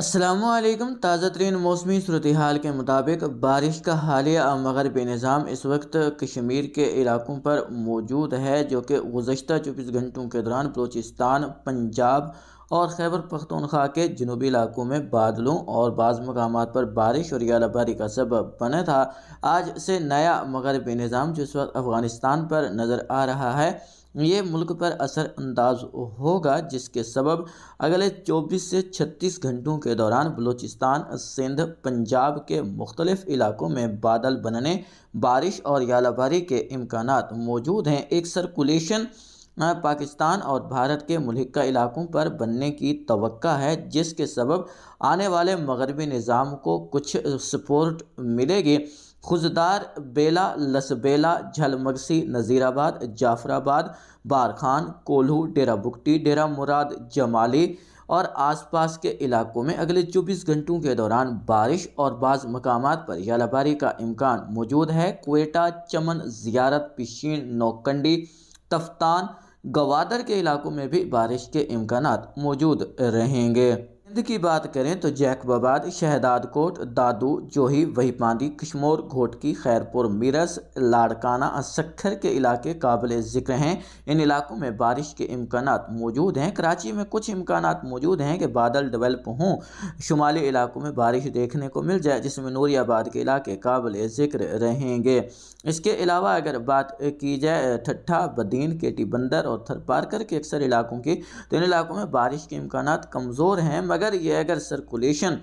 असलम ताज़ा तरीन मौसमी सूरत हाल के मुताबिक बारिश का हालिया मगरबी निज़ाम इस वक्त कश्मीर के इलाकों पर मौजूद है जो कि गुजशत चौबीस घंटों के दौरान बलूचिस्तान पंजाब और खैबर पख्तूनख्वा के जनूबी इलाकों में बादलों और बाज़ मकाम पर बारिश और यालाबारी का सबब बना था आज से नया मगरबी निज़ाम जिस वक्त अफ़गानिस्तान पर नज़र आ रहा है ये मुल्क पर असर अंदाज होगा जिसके सबब अगले 24 से 36 घंटों के दौरान बलूचिस्तान सिंध पंजाब के मुख्तलिफ इलाकों में बादल बनने बारिश और यालाबारी के इम्कान मौजूद हैं एक सर्कुलेशन पाकिस्तान और भारत के मलिका इलाकों पर बनने की तवक्का है जिसके सबब आने वाले मगरबी निज़ाम को कुछ सपोर्ट मिलेगी खुजदार बेला लसबेला झलमरसी नज़ीराबाद जाफराबाद बारखान कोल्हू डेरा बुकटी डेरा मुराद जमाली और आसपास के इलाकों में अगले 24 घंटों के दौरान बारिश और बाज़ मकाम पर जलाबारी का इम्कान मौजूद है कोयटा चमन ज़ियारत पिशीन नौकंडी तफ्तान गवादर के इलाकों में भी बारिश के इम्कान मौजूद रहेंगे सिंध की बात करें तो जैकबाबाद कोट दादू जोही वहीपांडी कश्मोर घोटकी खैरपुर मीरस लाड़काना सखर के इलाके काबिल ज़िक्र हैं इन इलाकों में बारिश के इम्कान मौजूद हैं कराची में कुछ इम्कान मौजूद हैं कि बादल डेवलप हों शुमाली इलाकों में बारिश देखने को मिल जाए जिसमें नूरियाबाद के इलाके काबिल ज़िक्र रहेंगे इसके अलावा अगर बात की जाए ठट्ठा बदीन केटी बंदर और थरपारकर के अक्सर इलाकों की तो इन इलाकों में बारिश के इम्कान कमज़ोर हैं अगर ये अगर सर्कुलेशन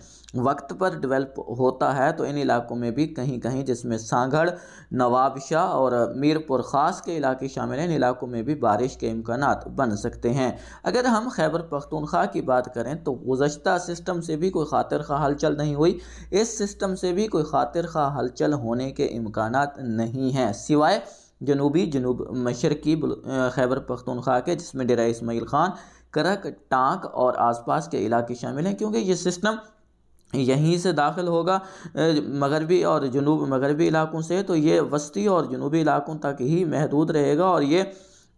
वक्त पर डेवलप होता है तो इन इलाकों में भी कहीं कहीं जिसमें सांगढ़ नवाबशाह और मीरपुर ख़ास के इलाके शामिल हैं इन इलाकों में भी बारिश के इम्कान बन सकते हैं अगर हम खैबर पख्तूनख्वा की बात करें तो गुजशत सिस्टम से भी कोई खातिर खा हलचल नहीं हुई इस सिस्टम से भी कोई खातिर खा हलचल होने के इम्कान नहीं हैं सिवाय जनूबी जनूब मशरकी खैबर पख्तनख्वा के जिसमें डेरा इसमाइल ख़ान करक टाँक और आसपास के इलाके शामिल हैं क्योंकि ये सिस्टम यहीं से दाखिल होगा मगरबी और जनूब मगरबी इलाकों से तो ये वस्ती और जनूबी इलाकों तक ही महदूद रहेगा और ये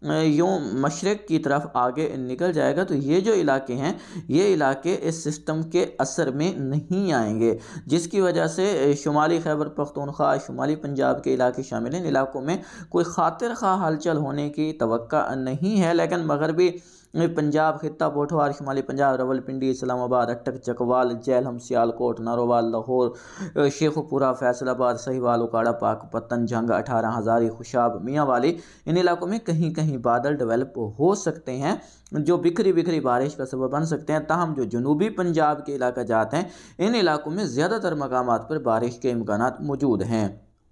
यूँ मशरक़ की तरफ आगे निकल जाएगा तो ये जो इलाके हैं ये इलाके इस सिस्टम के असर में नहीं आएंगे जिसकी वजह से शुमाली खैबर पख्तनख्वा शुमाली पंजाब के इलाके शामिल हैं इन इलाकों में कोई खातिर खा हलचल होने की तो नहीं है लेकिन मगरबी पंजाब खिता पोठवार शिमाली पंजाब पिंडी इस्लामाबाद अटक चकवाल हम सियालकोट नारोवाल लाहौर शेखपुरा फैसलाबाद सहीवाल उकाड़ा पतन जंग अठारह हज़ारी खुशाब मियाँ वाली इन इलाकों में कहीं कहीं बादल डेवलप हो सकते हैं जो बिखरी बिखरी बारिश का सबब बन सकते हैं तहम जो जनूबी पंजाब के इलाका जाते हैं इन इलाकों में ज़्यादातर मकाम पर बारिश के इम्कान मौजूद हैं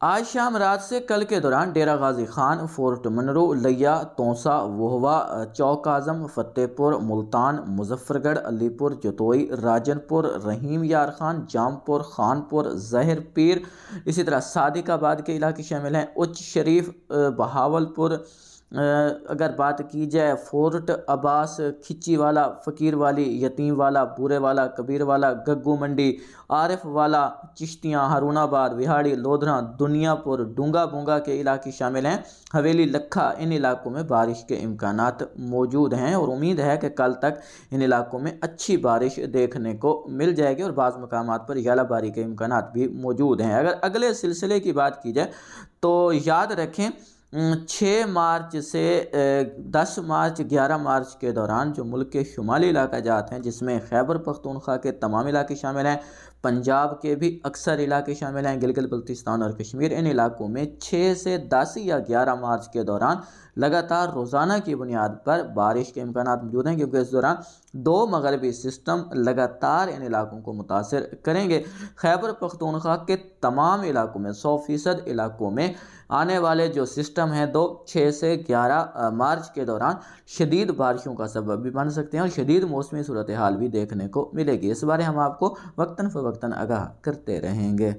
आज शाम रात से कल के दौरान डेरा गाजी खान फोर्ट मनरो लिया तोसा वहवा चौक आजम फतेहपुर मुल्तान मुजफ्फरगढ़ अलीपुर जतोई राजनपुर रहीम यार खान जामपुर खानपुर जहर पीर इसी तरह सादिकाबाद के इलाके शामिल हैं उच्च शरीफ बहावलपुर अगर बात की जाए फोर्ट अब्बास खिची वाला फ़कीर वाली यतीम वाला बुरे वाला कबीर वाला गग्गू मंडी आरिफ वाला चिश्तियाँ हरूणाबाद विहाड़ी लोधरा दुनियापुर डूंगा बूंगा के इलाके शामिल हैं हवेली लखा इन इलाकों में बारिश के इम्कान मौजूद हैं और उम्मीद है कि कल तक इन इलाकों में अच्छी बारिश देखने को मिल जाएगी और बाज़ मकाम पर यालाबारी के इम्कान भी मौजूद हैं अगर अगले सिलसिले की बात की जाए तो याद रखें छः मार्च से दस मार्च ग्यारह मार्च के दौरान जो मुल्क के शुमाली इलाका जात हैं जिसमें खैबर पख्तूनख्वा के तमाम इलाके शामिल हैं पंजाब के भी अक्सर इलाके शामिल हैं गिलगित बल्तिस्तान और कश्मीर इन इलाकों में छः से दस या ग्यारह मार्च के दौरान लगातार रोज़ाना की बुनियाद पर बारिश के इम्कान मौजूद हैं क्योंकि इस दौरान दो मगरबी सिस्टम लगातार इन इलाकों को मुतासर करेंगे खैबर पख्तूनख्वा के तमाम इलाकों में सौ फ़ीसद इलाकों में आने वाले जो सिस्टम हैं दो छः से ग्यारह मार्च के दौरान शदीद बारिशों का सबब भी बन सकते हैं और शदीद मौसमी सूरत हाल भी देखने को मिलेगी इस बारे हम आपको वक्ता फ़वक्ता आगाह करते रहेंगे